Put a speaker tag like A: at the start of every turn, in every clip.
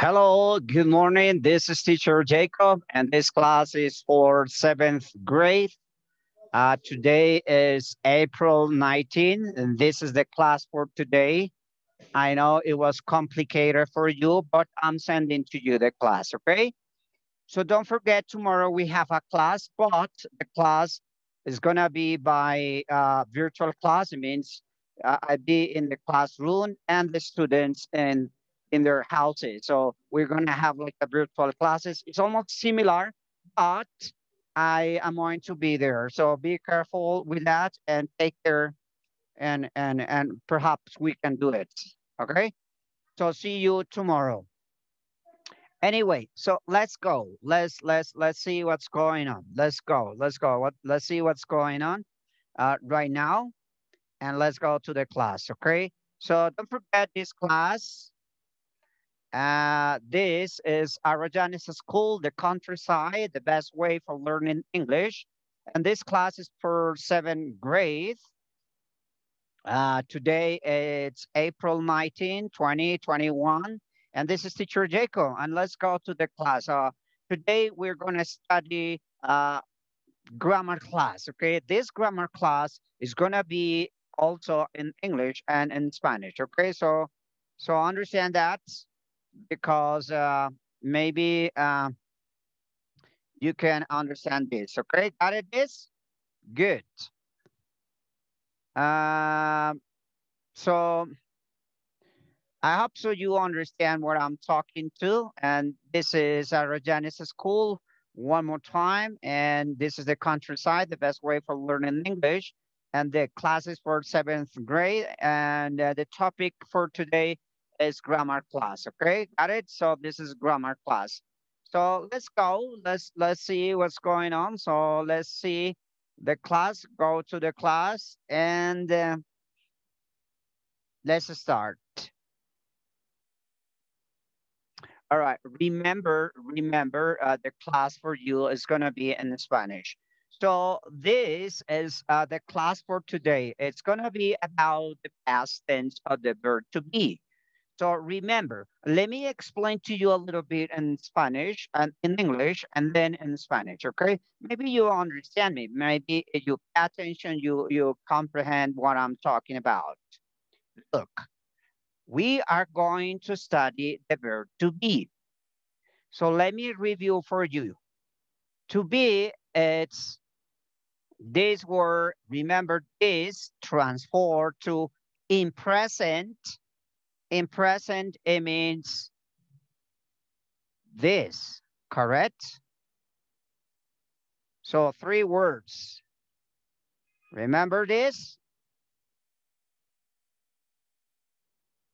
A: Hello, good morning. This is teacher Jacob, and this class is for seventh grade. Uh, today is April 19, and this is the class for today. I know it was complicated for you, but I'm sending to you the class, okay? So don't forget, tomorrow we have a class, but the class is gonna be by uh, virtual class. It means uh, I'll be in the classroom and the students and in their houses. So we're going to have like a virtual classes. It's almost similar, but I am going to be there. So be careful with that and take care and, and, and perhaps we can do it, okay? So see you tomorrow. Anyway, so let's go. Let's let's let's see what's going on. Let's go. Let's go. What, let's see what's going on uh, right now, and let's go to the class. Okay. So don't forget this class uh, this is Arajanis School, the countryside, the best way for learning English. And this class is for seventh grade. Uh, today it's April 19, 2021. and this is teacher Jacob. And let's go to the class. Uh, today we're going to study uh, grammar class. Okay, this grammar class is going to be also in English and in Spanish. Okay, so so understand that because uh, maybe uh, you can understand this. Okay, got it this? Good. Uh, so I hope so you understand what I'm talking to. And this is uh, School one more time. And this is the countryside, the best way for learning English. And the classes for seventh grade. And uh, the topic for today is grammar class. Okay, got it? So this is grammar class. So let's go. Let's let's see what's going on. So let's see the class. Go to the class and uh, let's start. All right. Remember, remember uh, the class for you is gonna be in Spanish. So this is uh, the class for today. It's gonna be about the past tense of the verb to be. So remember, let me explain to you a little bit in Spanish and in English and then in Spanish, okay? Maybe you understand me. Maybe you pay attention, you, you comprehend what I'm talking about. Look, we are going to study the verb to be. So let me review for you. To be, it's this word, remember this, transform to in present, in present, it means this, correct? So three words. Remember this?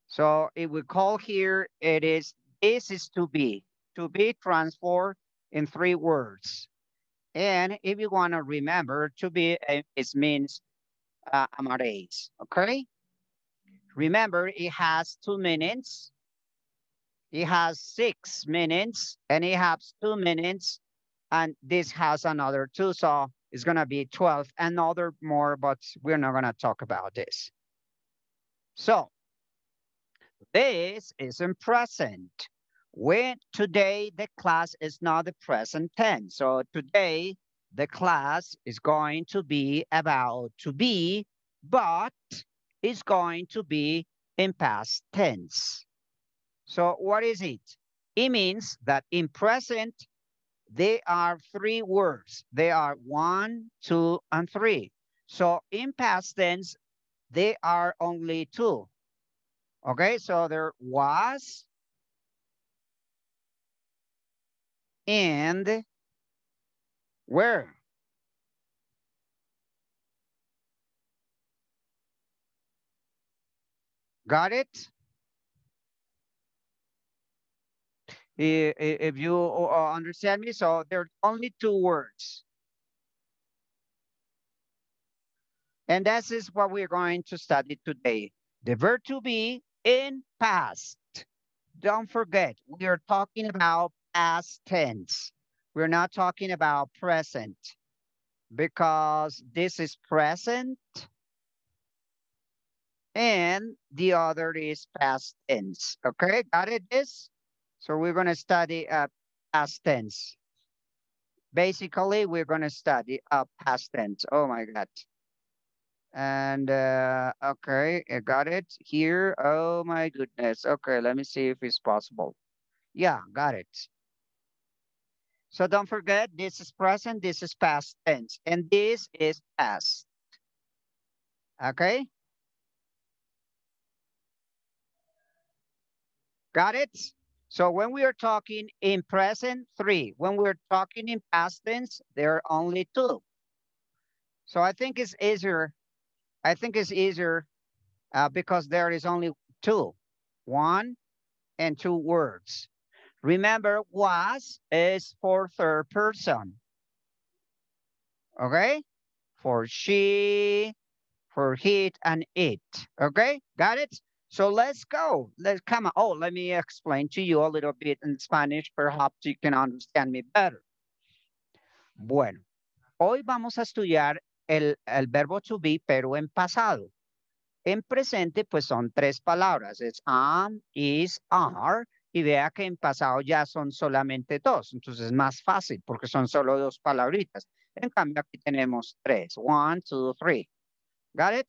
A: So it we call here, it is, this is to be, to be transformed in three words. And if you want to remember, to be, it means uh, amare, okay? Remember, it has two minutes. It has six minutes and it has two minutes and this has another two. So it's gonna be 12, another more, but we're not gonna talk about this. So this isn't present. When today the class is not the present tense. So today the class is going to be about to be, but is going to be in past tense. So what is it? It means that in present, they are three words. They are one, two, and three. So in past tense, they are only two. Okay, so there was and where? Got it? If you uh, understand me, so there are only two words. And this is what we're going to study today. The verb to be in past. Don't forget, we are talking about past tense. We're not talking about present because this is present and the other is past tense. Okay, got it this? So we're gonna study uh, past tense. Basically, we're gonna study uh, past tense. Oh my God. And uh, okay, I got it here. Oh my goodness. Okay, let me see if it's possible. Yeah, got it. So don't forget, this is present, this is past tense, and this is past. Okay? Got it? So when we are talking in present, three. When we're talking in past tense, there are only two. So I think it's easier. I think it's easier uh, because there is only two, one and two words. Remember, was is for third person. Okay? For she, for he, and it. Okay? Got it? So let's go. Let's come on. Oh, let me explain to you a little bit in Spanish. Perhaps you can understand me better. Bueno, hoy vamos a estudiar el, el verbo to be, pero en pasado. En presente, pues son tres palabras. Es am, is, are. Y vea que en pasado ya son solamente dos. Entonces es más fácil porque son solo dos palabritas. En cambio, aquí tenemos tres. One, two, three. Got it?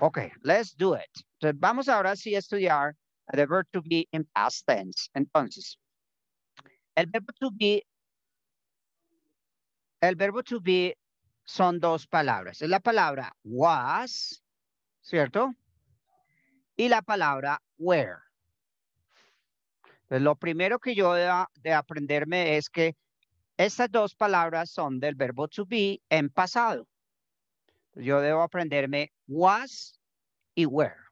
A: Okay, let's do it. vamos ahora sí a estudiar el verbo to be en past tense. Entonces, el verbo to be, el verbo to be son dos palabras. Es la palabra was, ¿cierto? Y la palabra where. lo primero que yo de, de aprenderme es que estas dos palabras son del verbo to be en pasado. Yo debo aprenderme was y where.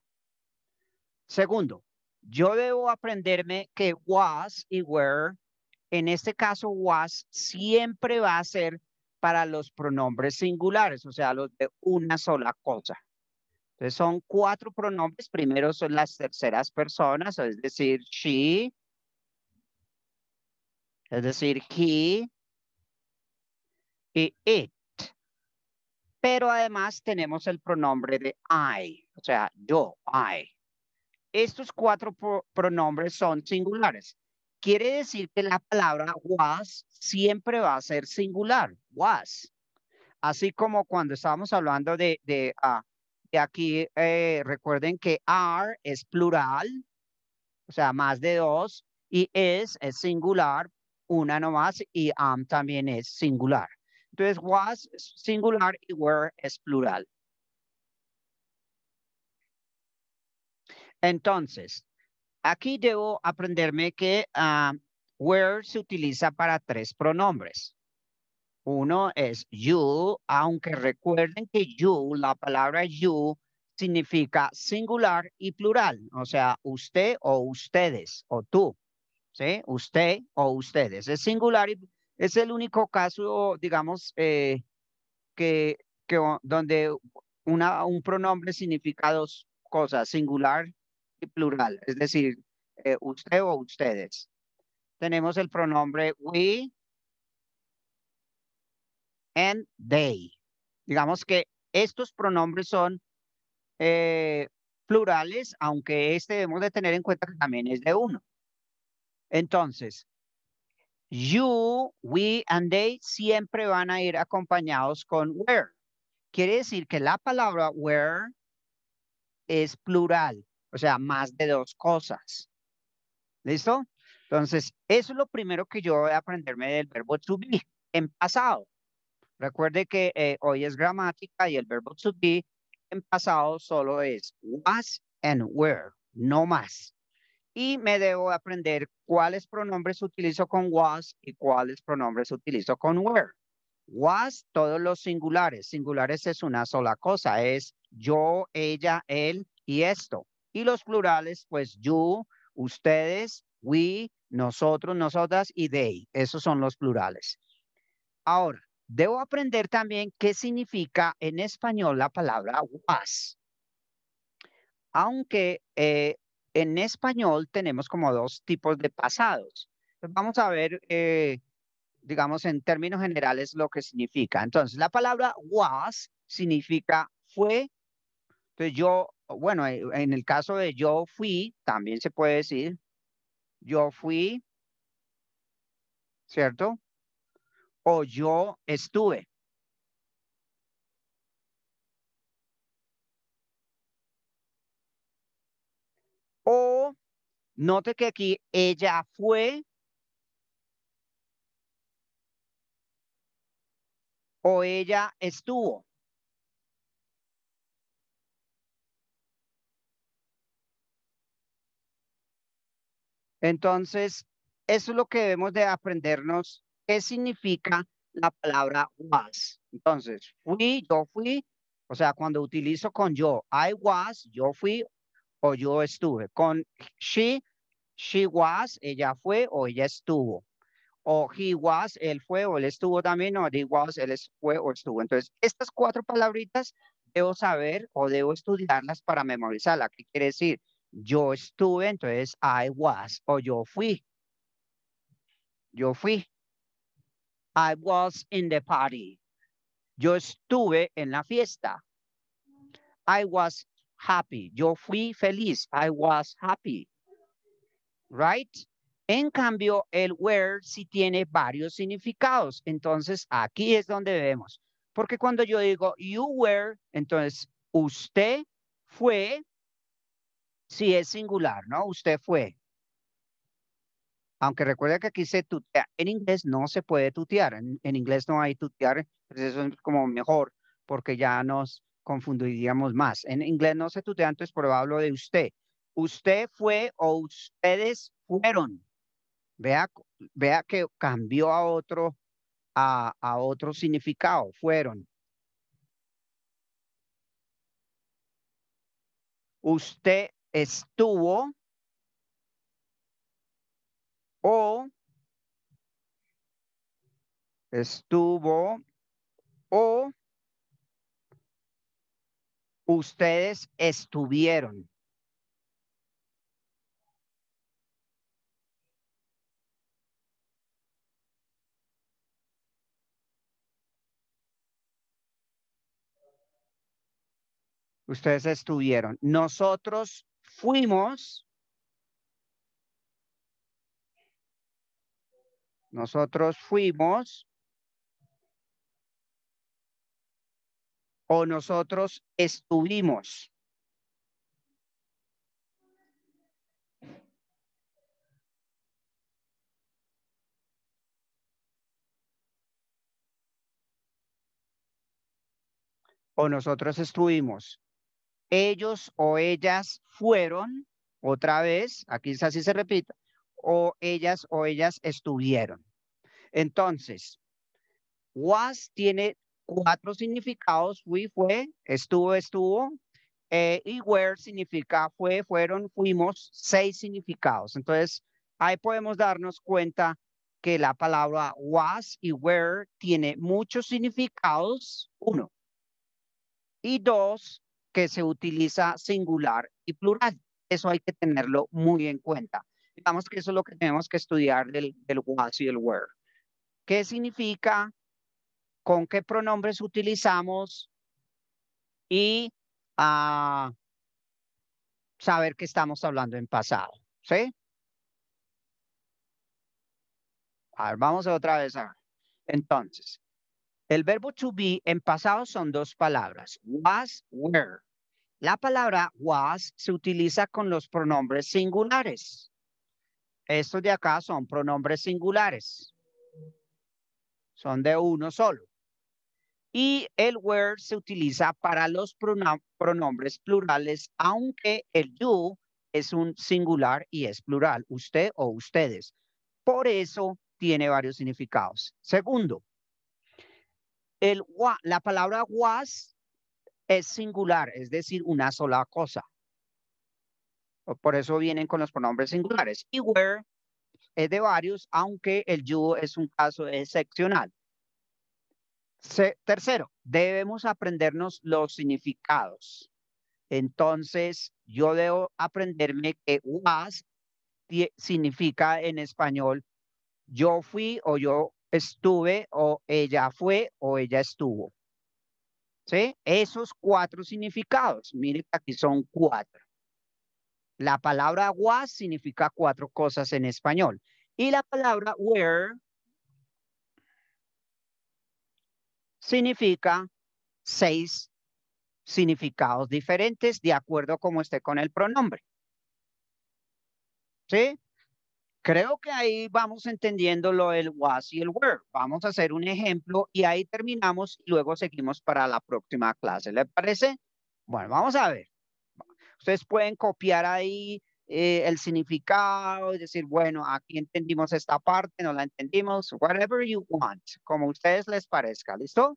A: Segundo, yo debo aprenderme que was y were, en este caso was, siempre va a ser para los pronombres singulares, o sea, los de una sola cosa. Entonces son cuatro pronombres, primero son las terceras personas, es decir, she, es decir, he y it. Pero además tenemos el pronombre de I, o sea, yo, I. Estos cuatro pronombres son singulares. Quiere decir que la palabra was siempre va a ser singular, was. Así como cuando estábamos hablando de, de, ah, aquí, eh, recuerden que are es plural, o sea, más de dos, y es es singular, una nomás, y am también es singular. Entonces, was singular y were es plural. Entonces, aquí debo aprenderme que uh, where se utiliza para tres pronombres. Uno es you, aunque recuerden que you, la palabra you, significa singular y plural. O sea, usted o ustedes o tú. ¿Sí? Usted o ustedes. Es singular y es el único caso, digamos, eh, que, donde un pronombre significa dos cosas, singular plural, es decir, eh, usted o ustedes. Tenemos el pronombre we and they. Digamos que estos pronombres son eh, plurales, aunque este debemos de tener en cuenta que también es de uno. Entonces, you, we, and they siempre van a ir acompañados con where. Quiere decir que la palabra where es plural. O sea, más de dos cosas. ¿Listo? Entonces, eso es lo primero que yo voy a aprenderme del verbo to be en pasado. Recuerde que eh, hoy es gramática y el verbo to be en pasado solo es was and were, no más. Y me debo aprender cuáles pronombres utilizo con was y cuáles pronombres utilizo con were. Was, todos los singulares. Singulares es una sola cosa, es yo, ella, él y esto. Y los plurales, pues you, ustedes, we, nosotros, nosotras y they. Esos son los plurales. Ahora, debo aprender también qué significa en español la palabra was. Aunque eh, en español tenemos como dos tipos de pasados. Pues, vamos a ver, eh, digamos, en términos generales lo que significa. Entonces, la palabra was significa fue. Entonces, yo bueno, eh, en el caso de yo fui, también se puede decir, yo fui, ¿cierto? O yo estuve. O note que aquí ella fue o ella estuvo. Entonces, eso es lo que debemos de aprendernos, qué significa la palabra was. Entonces, fui, yo fui, o sea, cuando utilizo con yo, I was, yo fui o yo estuve. Con she, she was, ella fue o ella estuvo. O he was, él fue o él estuvo también, o he was, él fue o estuvo. Entonces, estas cuatro palabritas debo saber o debo estudiarlas para memorizarlas. ¿Qué quiere decir? yo estuve, entonces I was o yo fui. Yo fui. I was in the party. Yo estuve en la fiesta. I was happy. Yo fui feliz. I was happy. Right? En cambio, el were sí tiene varios significados. Entonces, aquí es donde vemos. Porque cuando yo digo you were, entonces usted fue si es singular, ¿no? Usted fue. Aunque recuerde que aquí se tutea. En inglés no se puede tutear. En, inglés no hay tutear. Pues eso es como mejor, porque ya nos confundiríamos más. En inglés no se tutea, entonces por hablo de usted. Usted fue o ustedes fueron. Vea, vea que cambió a otro, a otro significado. Fueron. Usted estuvo o estuvo o ustedes estuvieron. Ustedes estuvieron. Nosotros fuimos Nosotros fuimos o nosotros estuvimos. O nosotros estuvimos ellos o ellas fueron, otra vez, aquí así se repite, o ellas o ellas estuvieron. Entonces, was tiene cuatro significados, we fue, estuvo, estuvo, eh, y were significa fue, fueron, fuimos, seis significados. Entonces, ahí podemos darnos cuenta que la palabra was y were tiene muchos significados, uno. Y dos, que se utiliza singular y plural. Eso hay que tenerlo muy en cuenta. Digamos que eso es lo que tenemos que estudiar del, was y el were. ¿Qué significa? ¿Con qué pronombres utilizamos? Y ah, saber que estamos hablando en pasado. ¿Sí? A ver, vamos otra vez Entonces, el verbo to be en pasado son dos palabras, was, were. La palabra was se utiliza con los pronombres singulares. Estos de acá son pronombres singulares. Son de uno solo. Y el were se utiliza para los pronombres plurales, aunque el you es un singular y es plural, usted o ustedes. Por eso tiene varios significados. Segundo, la palabra was es singular, es decir, una sola cosa. Por eso vienen con los pronombres singulares. Y were es de varios, aunque el you es un caso excepcional. tercero, debemos aprendernos los significados. Entonces, yo debo aprenderme que was significa en español yo fui o yo estuve o ella fue o ella estuvo. ¿Sí? Esos cuatro significados. Miren, aquí son cuatro. La palabra was significa cuatro cosas en español. Y la palabra were significa seis significados diferentes de acuerdo como esté con el pronombre. ¿Sí? Creo que ahí vamos entendiendo lo del was y el were. Vamos a hacer un ejemplo y ahí terminamos y luego seguimos para la próxima clase. ¿Le parece? Bueno, vamos a ver. Ustedes pueden copiar ahí eh, el significado y decir, bueno, aquí entendimos esta parte, no la entendimos. Whatever you want, como a ustedes les parezca. ¿Listo?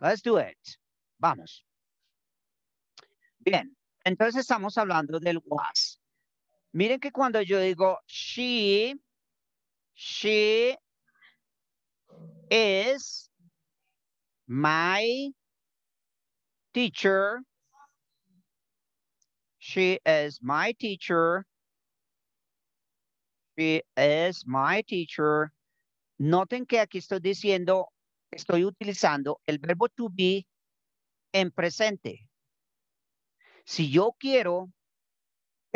A: Let's do it. Vamos. Bien, entonces estamos hablando del was. Miren que cuando yo digo she, she is my teacher. She is my teacher. She is my teacher. Noten que aquí estoy diciendo, estoy utilizando el verbo to be en presente. Si yo quiero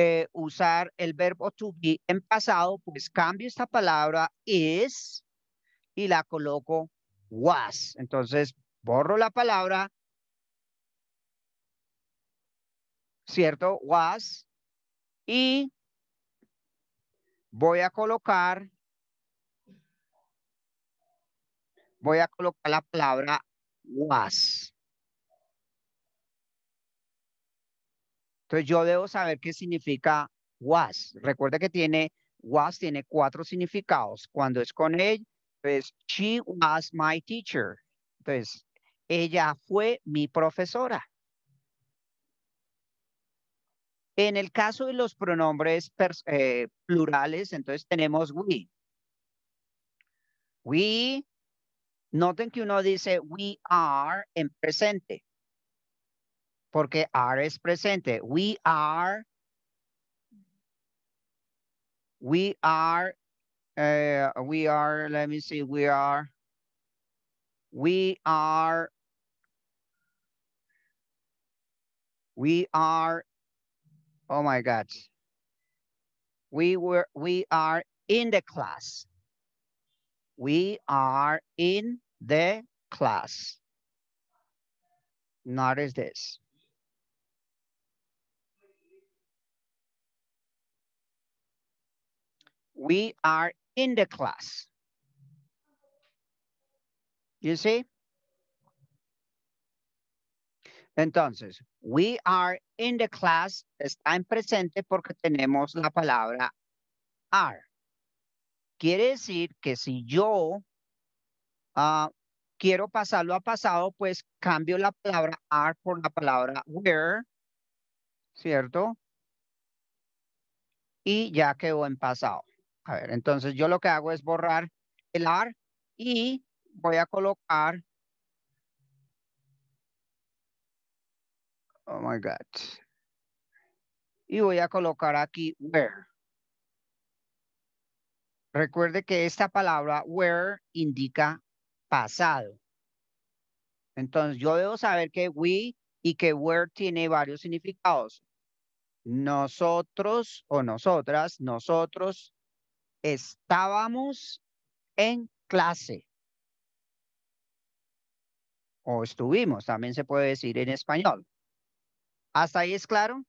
A: eh, usar el verbo to be en pasado, pues cambio esta palabra is y la coloco was. Entonces, borro la palabra, ¿cierto? Was. Y voy a colocar, voy a colocar la palabra was. Entonces yo debo saber qué significa was. Recuerda que tiene was tiene cuatro significados. Cuando es con él, pues she was my teacher. Entonces, ella fue mi profesora. En el caso de los pronombres eh, plurales, entonces tenemos we. We, noten que uno dice we are en presente. porque are es presente. We are, we are, uh, we are, let me see, we are, we are, we are, oh my God. We were, we are in the class. We are in the class. Notice this. We are in the class. You see? Entonces, we are in the class está en presente porque tenemos la palabra are. Quiere decir que si yo ah, quiero pasarlo a pasado, pues cambio la palabra are por la palabra were, ¿cierto? Y ya quedó en pasado. A ver, entonces yo lo que hago es borrar el ar y voy a colocar. Oh my God. Y voy a colocar aquí where. Recuerde que esta palabra where indica pasado. Entonces yo debo saber que we y que where tiene varios significados. Nosotros o nosotras, nosotros, estábamos en clase. O estuvimos, también se puede decir en español. ¿Hasta ahí es claro?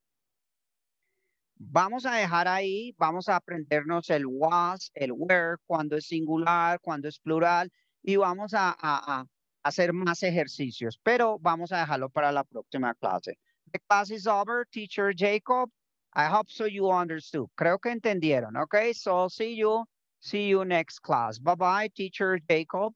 A: Vamos a dejar ahí, vamos a aprendernos el was, el were, cuando es singular, cuando es plural, y vamos a, a hacer más ejercicios, pero vamos a dejarlo para la próxima clase. The class is over, teacher Jacob. I hope so you understood. Creo que entendieron. Okay, so see you. See you next class. Bye-bye, teacher Jacob.